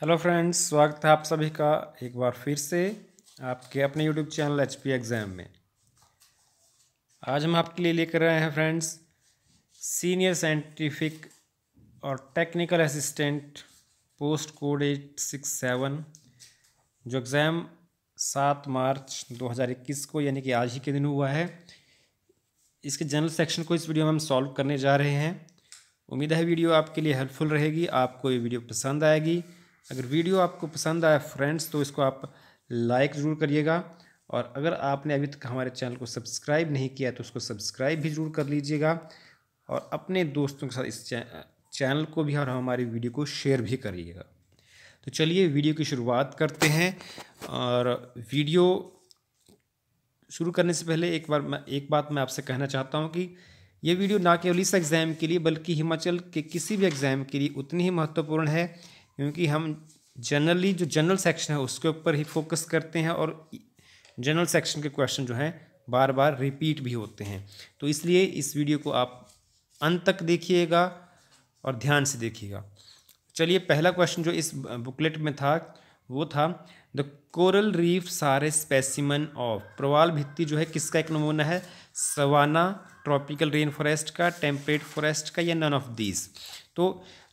hello friends स्वागत है आप सभी का एक बार फिर से आपके अपने YouTube channel H P exam में आज हम आपके लिए लेकर आए हैं फ्रेंड्स सीनियर साइंटिफिक और technical assistant post code eight six seven जो एग्ज़ाम सात मार्च दो हज़ार इक्कीस को यानी कि आज ही के दिन हुआ है इसके जनरल सेक्शन को इस वीडियो में हम सॉल्व करने जा रहे हैं उम्मीद है वीडियो आपके लिए हेल्पफुल रहेगी आपको ये वीडियो पसंद आएगी अगर वीडियो आपको पसंद आया फ्रेंड्स तो इसको आप लाइक ज़रूर करिएगा और अगर आपने अभी तक हमारे चैनल को सब्सक्राइब नहीं किया तो उसको सब्सक्राइब भी ज़रूर कर लीजिएगा और अपने दोस्तों के साथ इस चैनल को भी और हमारी वीडियो को शेयर भी करिएगा तो चलिए वीडियो की शुरुआत करते हैं और वीडियो शुरू करने से पहले एक बार मैं एक बात मैं आपसे कहना चाहता हूँ कि ये वीडियो ना केवल इस एग्ज़ाम के लिए बल्कि हिमाचल के किसी भी एग्ज़ाम के लिए उतनी ही महत्वपूर्ण है क्योंकि हम जनरली जो जनरल सेक्शन है उसके ऊपर ही फोकस करते हैं और जनरल सेक्शन के क्वेश्चन जो हैं बार बार रिपीट भी होते हैं तो इसलिए इस वीडियो को आप अंत तक देखिएगा और ध्यान से देखिएगा चलिए पहला क्वेश्चन जो इस बुकलेट में था वो था द कोरल रीफ सारे स्पेसिमन ऑफ प्रवाल भित्ति जो है किसका एक नमूना है सवाना ट्रॉपिकल रेन फॉरेस्ट का टेम्परेट फॉरेस्ट का या नन ऑफ दीज तो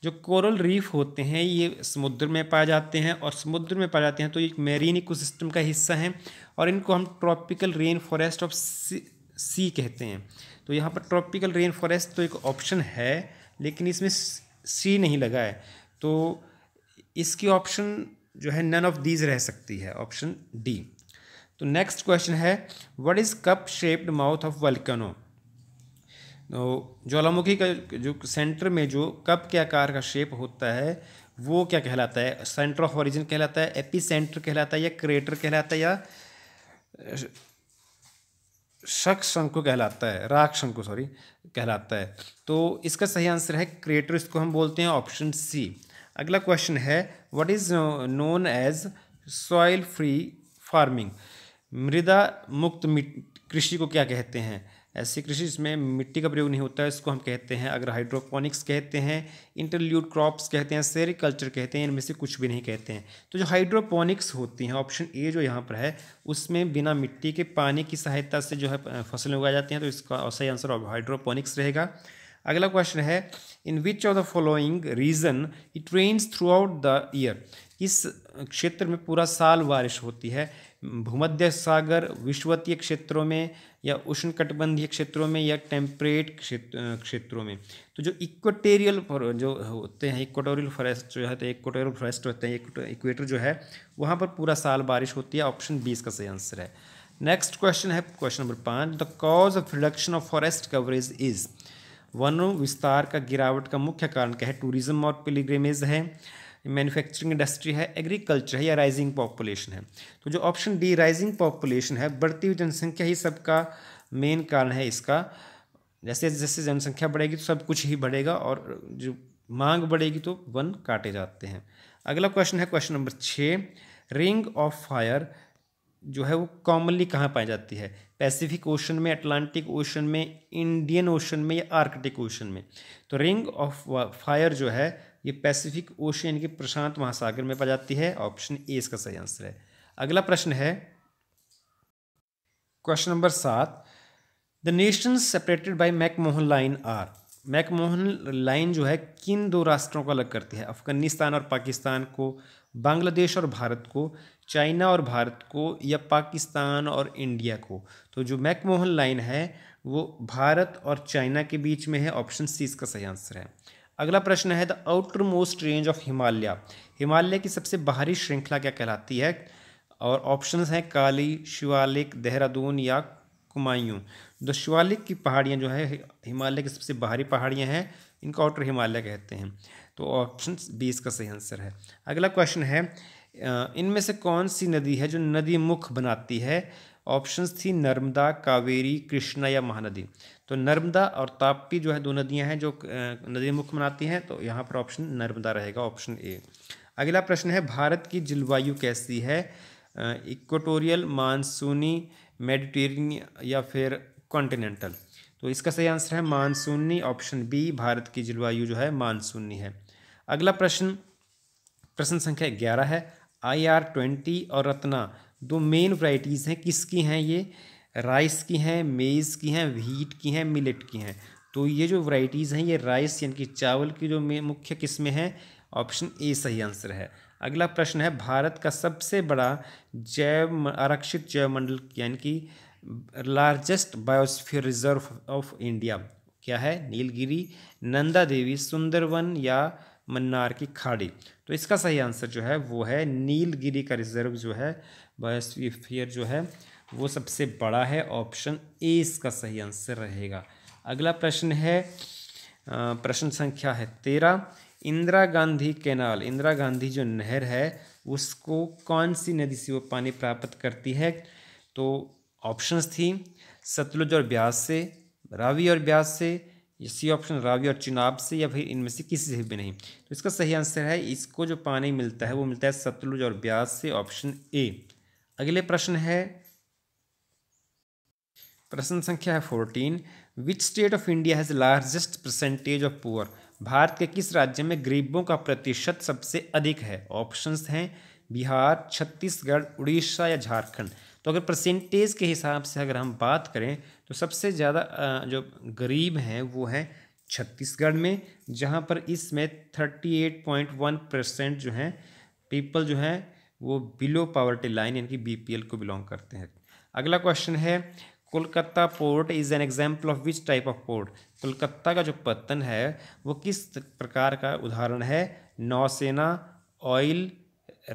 जो कोरल रीफ होते हैं ये समुद्र में पाए जाते हैं और समुद्र में पाए जाते हैं तो ये मेरीन सिस्टम का हिस्सा है और इनको हम tropical rain forest of sea कहते हैं तो यहाँ पर ट्रॉपिकल रेन फॉरेस्ट तो एक ऑप्शन है लेकिन इसमें सी नहीं लगा है तो इसकी ऑप्शन जो है नन ऑफ दीज रह सकती है ऑप्शन डी तो नेक्स्ट क्वेश्चन है what is cup shaped mouth of volcano तो ज्वालामुखी का जो सेंटर में जो कप के आकार का शेप होता है वो क्या कहलाता है सेंटर ऑफ ओरिजिन कहलाता है एपी सेंटर कहलाता है या क्रेटर कहलाता है या शक शंकु कहलाता है राग शंकु सॉरी कहलाता है तो इसका सही आंसर है क्रेटर इसको हम बोलते हैं ऑप्शन सी अगला क्वेश्चन है what is known as soil free farming मृदा मुक्त कृषि को क्या कहते हैं ऐसी कृषि जिसमें मिट्टी का प्रयोग नहीं होता है इसको हम कहते हैं अगर हाइड्रोपोनिक्स कहते हैं इंटरल्यूड क्रॉप्स कहते हैं सेरिकल्चर कहते हैं इनमें से कुछ भी नहीं कहते हैं तो जो हाइड्रोपोनिक्स होती हैं ऑप्शन ए जो यहाँ पर है उसमें बिना मिट्टी के पानी की सहायता से जो है फसलें उगाई जाती हैं तो इसका सही आंसर हाइड्रोपोनिक्स रहेगा अगला क्वेश्चन है in which of the following region it rains throughout the year इस क्षेत्र में पूरा साल बारिश होती है भूमध्य सागर विश्वतीय क्षेत्रों में या उष्ण क्षेत्रों में या टेम्परेट क्षेत्रों में तो जो इक्वेटेरियल जो होते हैं इक्वेटोरियल फॉरेस्ट जो है तो इक्वेटोरियल फॉरेस्ट होते हैं इक्वेटर जो है वहाँ पर पूरा साल बारिश होती है ऑप्शन बीस का सही आंसर है नेक्स्ट क्वेश्चन है क्वेश्चन नंबर पाँच the cause of reduction of forest coverage is वनों विस्तार का गिरावट का मुख्य कारण क्या है टूरिज्म और पिलीग्रेमेज है मैन्युफैक्चरिंग इंडस्ट्री है एग्रीकल्चर है या राइजिंग पॉपुलेशन है तो जो ऑप्शन डी राइजिंग पॉपुलेशन है बढ़ती हुई जनसंख्या ही सबका मेन कारण है इसका जैसे जैसे जनसंख्या बढ़ेगी तो सब कुछ ही बढ़ेगा और जो मांग बढ़ेगी तो वन काटे जाते हैं अगला क्वेश्चन है क्वेश्चन नंबर छः रिंग ऑफ फायर जो है वो कॉमनली कहाँ पाई जाती है पैसिफिक ओशन में अटलांटिक ओशन में इंडियन ओशन में या आर्कटिक ओशन में तो रिंग ऑफ फायर जो है ये पैसिफिक ओशियन के प्रशांत महासागर में पाई जाती है ऑप्शन ए इसका सही आंसर है अगला प्रश्न है क्वेश्चन नंबर सात the nation separated by McMahon line are McMahon line जो है किन दो राष्ट्रों को अलग करती है अफगानिस्तान और पाकिस्तान को बांग्लादेश और भारत को चाइना और भारत को या पाकिस्तान और इंडिया को तो जो मैकमोहन लाइन है वो भारत और चाइना के बीच में है ऑप्शन सी इसका सही आंसर है अगला प्रश्न है the outermost range of Himalaya Himalaya की सबसे बाहरी श्रृंखला क्या कहलाती है और ऑप्शंस हैं काली शिवालिक देहरादून या कुमायूं द शिवालिक की पहाड़ियाँ जो है हिमालय की सबसे बाहरी पहाड़ियाँ हैं इनको आउटर हिमालय कहते हैं तो ऑप्शन बी इसका सही आंसर है अगला क्वेश्चन है इनमें से कौन सी नदी है जो नदी मुख बनाती है ऑप्शंस थी नर्मदा कावेरी कृष्णा या महानदी तो नर्मदा और ताप्ती जो है दो नदियां हैं जो नदी मुख बनाती हैं तो यहाँ पर ऑप्शन नर्मदा रहेगा ऑप्शन ए अगला प्रश्न है भारत की जलवायु कैसी है इक्वेटोरियल मानसूनी मेडिटेरियन या फिर कॉन्टिनेंटल तो इसका सही आंसर है मानसूनी ऑप्शन बी भारत की जलवायु जो है मानसूनी है अगला प्रश्न प्रश्न संख्या ग्यारह है आई आर ट्वेंटी और रत्ना दो मेन वराइटीज़ हैं किसकी हैं ये राइस की हैं मेज़ की हैं व्हीट की हैं मिलेट की हैं तो ये जो वैरायटीज़ हैं ये राइस यानी कि चावल की जो मुख्य किस्में हैं ऑप्शन ए सही आंसर है अगला प्रश्न है भारत का सबसे बड़ा जैव आरक्षित जैव मंडल यानी कि largest biosphere reserve of India क्या है नीलगिरी नंदा देवी सुंदरवन या मन्नार की खाड़ी तो इसका सही आंसर जो है वो है नीलगिरी का रिजर्व जो है बायोस्फीयर जो है वो सबसे बड़ा है ऑप्शन ए इसका सही आंसर रहेगा अगला प्रश्न है प्रश्न संख्या है तेरह इंदिरा गांधी कैनाल इंदिरा गांधी जो नहर है उसको कौन सी नदी से वो पानी प्राप्त करती है तो ऑप्शंस थी सतलुज और ब्यास से रावी और ब्यास से इसी ऑप्शन रावी और चिनाब से या फिर इनमें से किसी से भी नहीं तो इसका सही आंसर है इसको जो पानी मिलता है वो मिलता है सतलुज और ब्यास से ऑप्शन ए अगले प्रश्न है प्रश्न संख्या है fourteen which state of India has largest percentage of poor Bharat के किस राज्य में गरीबों का प्रतिशत सबसे अधिक है ऑप्शंस हैं बिहार छत्तीसगढ़ उड़ीसा या झारखंड तो अगर परसेंटेज के हिसाब से अगर हम बात करें तो सबसे ज़्यादा जो गरीब हैं वो हैं छत्तीसगढ़ में जहाँ पर इसमें thirty eight point one percent जो हैं पीपल जो हैं वो बिलो पावर्टी लाइन यानी कि बीपीएल को बिलोंग करते हैं अगला क्वेश्चन है Kolkata port is an example of which type of port Kolkata का जो पत्तन है वो किस प्रकार का उदाहरण है नौसेना ऑयल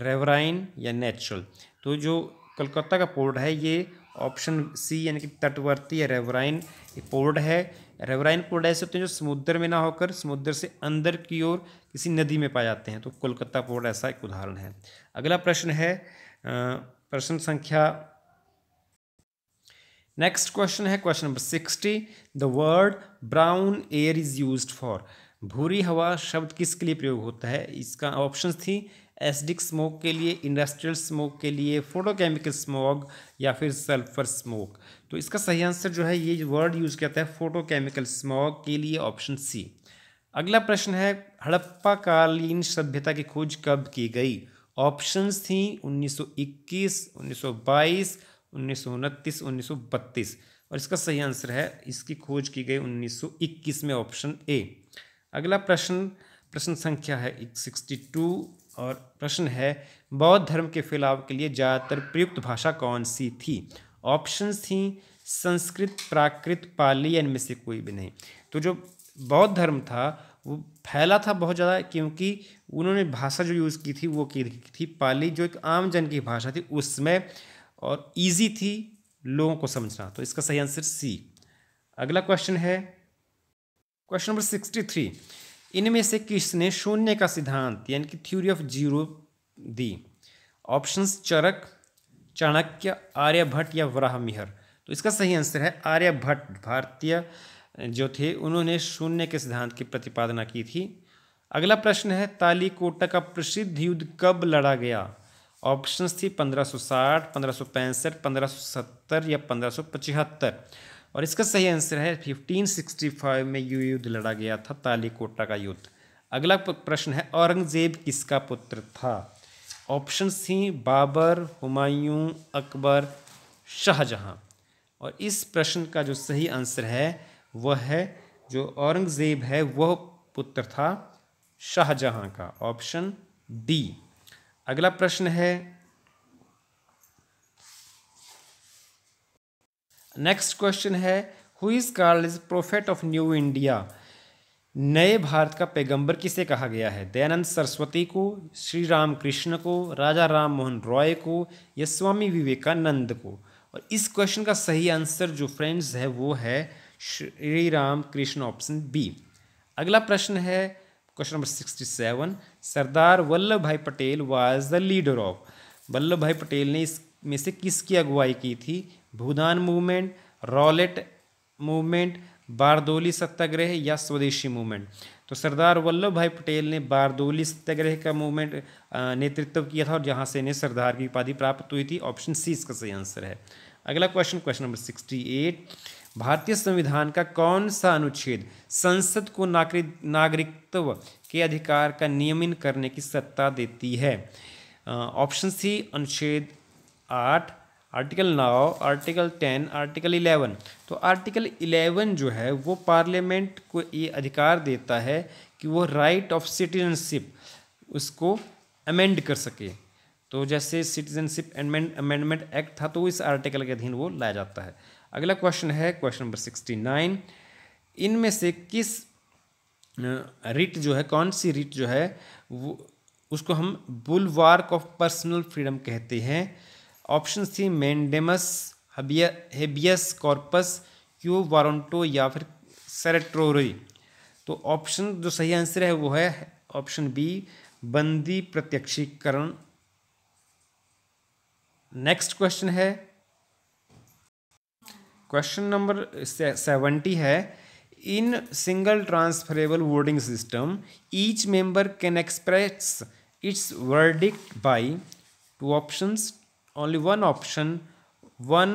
रेवराइन या नेचुरल तो जो कोलकाता का पोर्ट है ये ऑप्शन सी यानी कि तटवर्ती या रेवराइन पोर्ट है रेवराइन पोर्ट ऐसे होते हैं जो समुद्र में ना होकर समुद्र से अंदर की ओर किसी नदी में पाए जाते हैं तो कोलकाता पोर्ट ऐसा एक उदाहरण है अगला प्रश्न है प्रश्न संख्या नेक्स्ट क्वेश्चन है question number sixty the word brown air is use for भूरी हवा शब्द किसके लिए प्रयोग होता है इसका ऑप्शन थी एसडिक स्मोक के लिए इंडस्ट्रियल स्मोक के लिए फोटोकेमिकल स्मोक या फिर सल्फर स्मोक तो इसका सही आंसर जो है ये वर्ड यूज किया जाता है फोटोकेमिकल स्मोक के लिए ऑप्शन सी अगला प्रश्न है हड़प्पा कालीन सभ्यता की खोज कब की गई ऑप्शंस थी 1921, 1922 उन्नीस सौ उनतीस उन्नीस सौ बत्तीस और इसका सही आंसर है इसकी खोज की गई 1921 में ऑप्शन ए अगला प्रश्न प्रश्न संख्या है 62 और प्रश्न है बौद्ध धर्म के फैलाव के लिए ज़्यादातर प्रयुक्त भाषा कौन सी थी ऑप्शन थी संस्कृत प्राकृत पाली या इनमें से कोई भी नहीं तो जो बौद्ध धर्म था वो फैला था बहुत ज़्यादा क्योंकि उन्होंने भाषा जो यूज़ की थी वो की थी पाली जो एक आम जन की भाषा थी उसमें और ईजी थी लोगों को समझना तो इसका सही आंसर सी अगला क्वेश्चन है क्वेश्चन नंबर सिक्सटी थ्री इनमें से किसने शून्य का सिद्धांत यानी कि theory of zero the options Charak Chanakya Aryabhatta या वराह मिहर तो इसका सही आंसर है आर्यभट्ट भारतीय जो थे उन्होंने शून्य के सिद्धांत की प्रतिपादना की थी अगला प्रश्न है ताली कोटा का प्रसिद्ध युद्ध कब लड़ा गया ऑप्शन थी 1560, 1565, 1570 या 1575 और इसका सही आंसर है 1565 में यू युद्ध लड़ा गया था तालीकोटा का युद्ध अगला प्रश्न है औरंगजेब किसका पुत्र था ऑप्शन थी बाबर हुमायूं अकबर शाहजहां और इस प्रश्न का जो सही आंसर है वह है जो औरंगजेब है वह पुत्र था शाहजहां का ऑप्शन डी अगला प्रश्न है नेक्स्ट क्वेश्चन है who is called is prophet of new India नए भारत का पैगंबर किसे कहा गया है दयानंद सरस्वती को श्री राम कृष्ण को राजा राम मोहन रॉय को या स्वामी विवेकानंद को और इस क्वेश्चन का सही आंसर जो फ्रेंड्स है वो है श्री राम कृष्ण ऑप्शन बी अगला प्रश्न है question number sixty seven Sardar Vallabh Bhai Patel was the leader of Vallabh Bhai Patel ने इस में से किसकी अगुवाई की थी Bhoodan movement Rowlatt movement Bardoli Satyagraha या स्वदेशी मूवमेंट तो सरदार वल्लभ भाई पटेल ने बारदोली सत्याग्रह का मूवमेंट नेतृत्व किया था और जहाँ से इन्हें सरदार की उपाधि प्राप्त हुई थी ऑप्शन सी इसका सही आंसर है अगला question question number sixty eight भारतीय संविधान का कौन सा अनुच्छेद संसद को नागरिक नागरिकत्व के अधिकार का नियमन करने की सत्ता देती है ऑप्शन सी अनुच्छेद आठ आर्टिकल नौ आर्टिकल टेन आर्टिकल इलेवन तो आर्टिकल इलेवन जो है वो पार्लियामेंट को ये अधिकार देता है कि वो राइट ऑफ सिटीजनशिप उसको अमेंड कर सके तो जैसे सिटीजनशिप अमेंडमेंट एक्ट था तो इस आर्टिकल के अधीन वो लाया जाता है अगला क्वेश्चन है क्वेश्चन नंबर सिक्सटी नाइन इनमें से किस रिट जो है कौन सी रिट जो है वो उसको हम बुल वार्क ऑफ पर्सनल फ्रीडम कहते हैं option C mandamus habeas corpus quo warranto या फिर सेरेट्रोरी तो ऑप्शन जो सही आंसर है वो है ऑप्शन बी बंदी प्रत्यक्षीकरण नेक्स्ट क्वेश्चन है क्वेश्चन नंबर सेवेंटी है in single transferable voting system each member can express its verdict by two options only one option one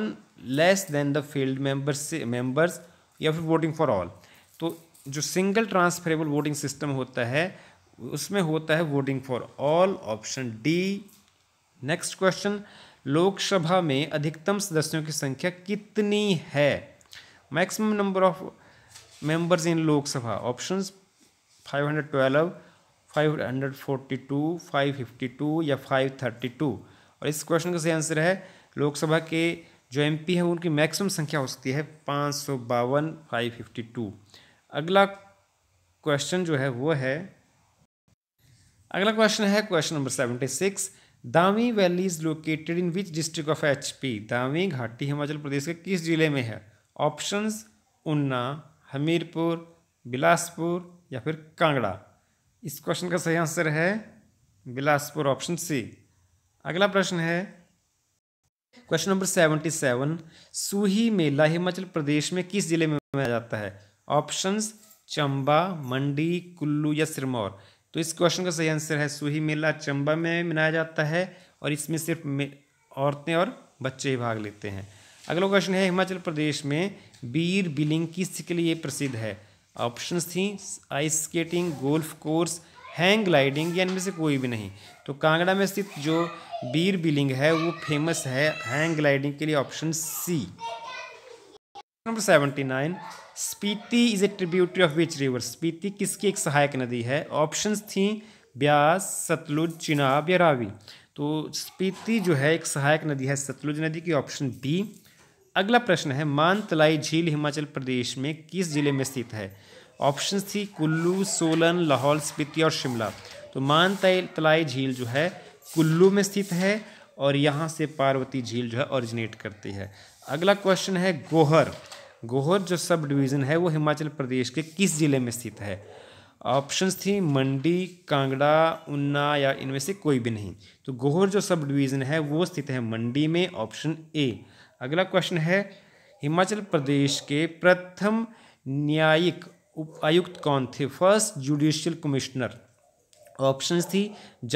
less than the field members members या फिर voting for all तो जो single transferable voting system होता है उसमें होता है voting for all option D next question Lok Sabha में अधिकतम सदस्यों की संख्या कितनी है maximum number of members in Lok Sabha option 512, 542, 552 या 532 और इस क्वेश्चन का सही आंसर है लोकसभा के जो एमपी हैं उनकी मैक्सिमम संख्या हो सकती है पाँच सौ बावन फाइव फिफ्टी टू अगला क्वेश्चन जो है वो है अगला क्वेश्चन है question number seventy six Dawi valley is located in which district of H P Dami घाटी हिमाचल प्रदेश के किस जिले में है ऑप्शंस उन्ना हमीरपुर बिलासपुर या फिर कांगड़ा इस क्वेश्चन का सही आंसर है बिलासपुर ऑप्शन सी अगला प्रश्न है question number seventy seven Suhi मेला हिमाचल प्रदेश में किस जिले में मनाया जाता है ऑप्शंस चंबा मंडी कुल्लू या सिरमौर तो इस क्वेश्चन का सही आंसर है सूही मेला चंबा में मनाया जाता है और इसमें सिर्फ औरतें और बच्चे ही भाग लेते हैं अगला क्वेश्चन है हिमाचल प्रदेश में बीर बिलिंग किस के लिए प्रसिद्ध है ऑप्शन थी ice skating golf course hang gliding या इनमें से कोई भी नहीं तो कांगड़ा में स्थित जो बीर बिलिंग है वो फेमस है हैंग ग्लाइडिंग के लिए option C number seventy nine Spiti is a tributary of which river Spiti किसकी एक सहायक नदी है ऑप्शंस थी ब्यास सतलुज चिनाब या रावी तो स्पीति जो है एक सहायक नदी है सतलुज नदी की ऑप्शन बी अगला प्रश्न है मानतलाई झील हिमाचल प्रदेश में किस जिले में स्थित है ऑप्शन थी कुल्लू सोलन लाहौल स्पीति और शिमला तो मान तलाई झील जो है कुल्लू में स्थित है और यहाँ से पार्वती झील जो है ओरिजिनेट करती है अगला क्वेश्चन है गोहर गोहर जो सब डिवीज़न है वो हिमाचल प्रदेश के किस ज़िले में स्थित है ऑप्शंस थी मंडी कांगड़ा उन्ना या इनमें से कोई भी नहीं तो गोहर जो सब डिवीज़न है वो स्थित है मंडी में ऑप्शन ए अगला क्वेश्चन है हिमाचल प्रदेश के प्रथम न्यायिक उपायुक्त कौन थे फर्स्ट जुडिशियल कमिश्नर ऑप्शंस थी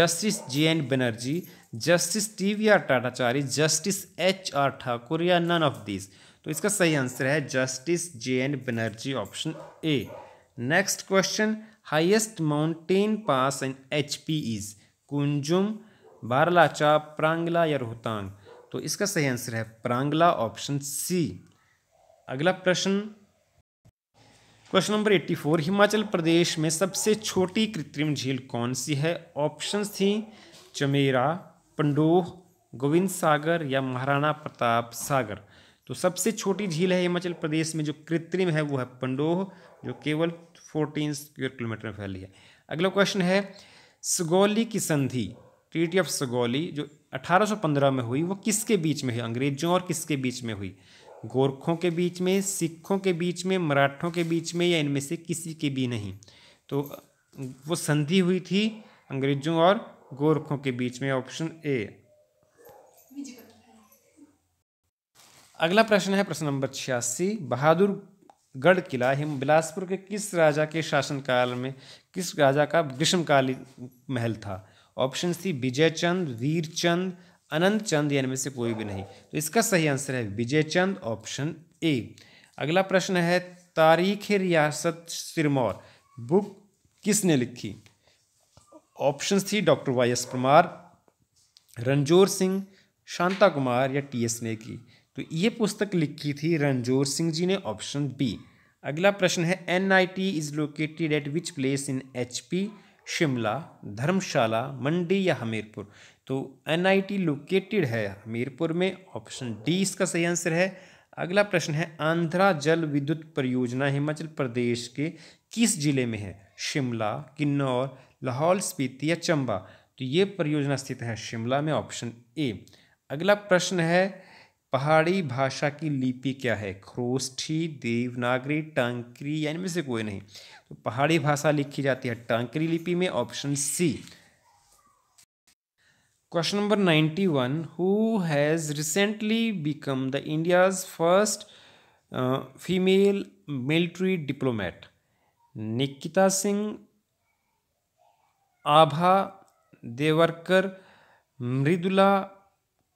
justice J N Banerjee justice T V R Tatachari justice H R Thakur या नन ऑफ दिस तो इसका सही आंसर है justice J N Banerjee option A next question highest mountain pass in H P is Kunzum Baralacha Prangla या रोहतांग तो इसका सही आंसर है प्रांगला ऑप्शन सी अगला प्रश्न question number eighty four Himachal Pradesh में सबसे छोटी कृत्रिम झील कौन सी है ऑप्शंस थी चमेरा पंडोह गोविंद सागर या महाराणा प्रताप सागर तो सबसे छोटी झील है हिमाचल प्रदेश में जो कृत्रिम है वो है पंडोह जो केवल फोर्टीन स्क्वेयर किलोमीटर में फैली है अगला क्वेश्चन है सगौली की संधि ट्रीटी ऑफ सगौली जो 1815 में हुई वो किसके बीच में हुई अंग्रेजों और किसके बीच में हुई गोरखों के बीच में सिखों के बीच में मराठों के बीच में या इनमें से किसी के भी नहीं तो वो संधि हुई थी अंग्रेजों और गोरखों के बीच में ऑप्शन ए अगला प्रश्न है प्रश्न नंबर छियासी बहादुरगढ़ किला हिम बिलासपुर के किस राजा के शासनकाल में किस राजा का ग्रीष्मकालीन महल था ऑप्शन सी विजय चंद वीरचंद अनंत चंद यानी में से कोई भी नहीं तो इसका सही आंसर है विजय चंद ऑप्शन ए अगला प्रश्न है तारीख रियासत सिरमौर बुक किसने लिखी option C doctor Y S Parmar Ranjor Singh Shanta Kumar या टी एस ने की तो ये पुस्तक लिखी थी रणजोर सिंह जी ने ऑप्शन बी अगला प्रश्न है N I T is located at which place in H P Shimla Dharamshala Mandi या हमीरपुर तो एन आई टी लोकेटेड है हमीरपुर में ऑप्शन डी इसका सही आंसर है अगला प्रश्न है आंध्रा जल विद्युत परियोजना हिमाचल प्रदेश के किस जिले में है शिमला किन्नौर लाहौल स्पीति या चंबा तो ये परियोजना स्थित है शिमला में ऑप्शन ए अगला प्रश्न है पहाड़ी भाषा की लिपि क्या है खरोष्ठी देवनागरी टंकरी या इनमें से कोई नहीं तो पहाड़ी भाषा लिखी जाती है टंकरी लिपि में option C question number ninety one who has recently become the India's first female military diplomat Nikita Singh Abha Devarkar Mridula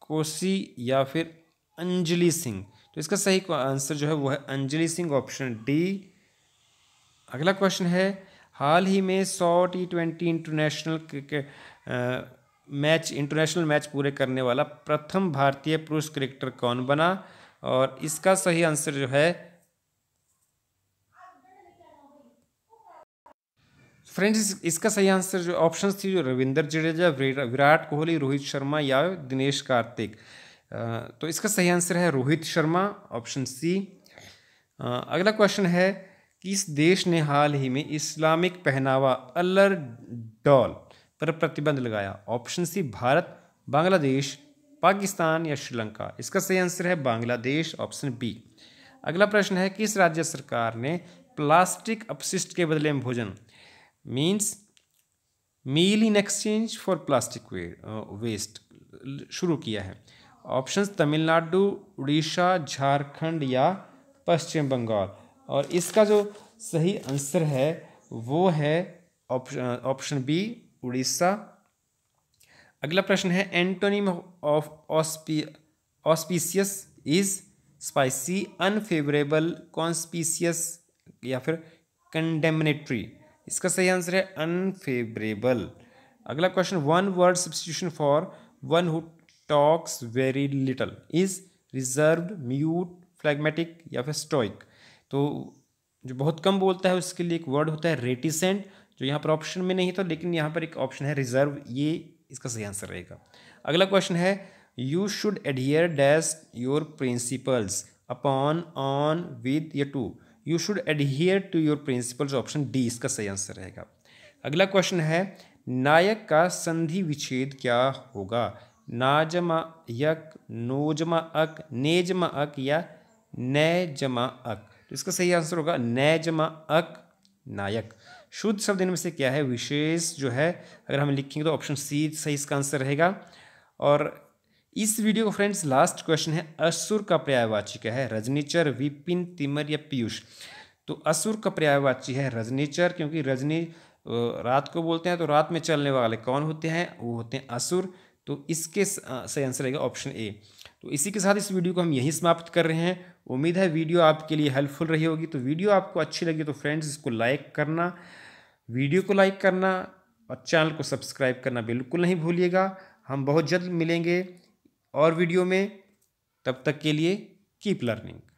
Kosi या फिर अंजलि सिंह तो इसका सही आंसर जो है वो है अंजलि सिंह ऑप्शन डी अगला क्वेश्चन है हाल ही में सौ T twenty international match international match पूरे करने वाला प्रथम भारतीय पुरुष क्रिकेटर कौन बना और इसका सही आंसर जो है फ्रेंड्स इसका सही आंसर जो ऑप्शन थी जो रविंदर जडेजा विराट कोहली रोहित शर्मा या दिनेश कार्तिक तो इसका सही आंसर है रोहित शर्मा ऑप्शन सी अगला क्वेश्चन है कि इस देश ने हाल ही में इस्लामिक पहनावा अलर डॉल पर प्रतिबंध लगाया ऑप्शन सी भारत बांग्लादेश पाकिस्तान या श्रीलंका इसका सही आंसर है बांग्लादेश ऑप्शन बी अगला प्रश्न है किस राज्य सरकार ने प्लास्टिक अपशिष्ट के बदले में भोजन means meal in exchange for plastic waste शुरू किया है ऑप्शंस तमिलनाडु उड़ीसा झारखंड या पश्चिम बंगाल और इसका जो सही आंसर है वो है ऑप्शन बी उड़ीसा अगला प्रश्न है antonym of auspi auspicious is spicy unfavourable conspicuous या फिर कंडेमनेट्री इसका सही आंसर है अनफेवरेबल अगला question one word substitution for one who talks very little is reserve mute phlegmatic या फिर स्टोइक तो जो बहुत कम बोलता है उसके लिए एक वर्ड होता है रेटिसेंट जो यहाँ पर ऑप्शन में नहीं था लेकिन यहाँ पर एक ऑप्शन है रिजर्व ये इसका सही आंसर रहेगा अगला क्वेश्चन है you should adhere dash your principles upon on with या to you should adhere to your principles option D इसका सही आंसर रहेगा अगला क्वेश्चन है नायक का संधि विच्छेद क्या होगा नाजम यक नोजमा अक नेजम अक या नैजमा अक तो इसका सही आंसर होगा नैजमा अक नायक शुद्ध शब्द इनमें से क्या है विशेष जो है अगर हम लिखेंगे तो ऑप्शन सी सही इसका आंसर रहेगा और इस वीडियो को फ्रेंड्स लास्ट क्वेश्चन है असुर का पर्यायवाची है रजनीचर विपिन तिमर या पीयूष तो असुर का पर्यायवाची है रजनीचर क्योंकि रजनी रात को बोलते हैं तो रात में चलने वाले कौन होते हैं वो होते हैं असुर तो इसके सही आंसर रहेगा ऑप्शन ए तो इसी के साथ इस वीडियो को हम यहीं समाप्त कर रहे हैं उम्मीद है वीडियो आपके लिए हेल्पफुल रही होगी तो वीडियो आपको अच्छी लगी तो फ्रेंड्स इसको लाइक करना वीडियो को लाइक करना और चैनल को सब्सक्राइब करना बिल्कुल नहीं भूलिएगा हम बहुत जल्द मिलेंगे और वीडियो में तब तक के लिए कीप लर्निंग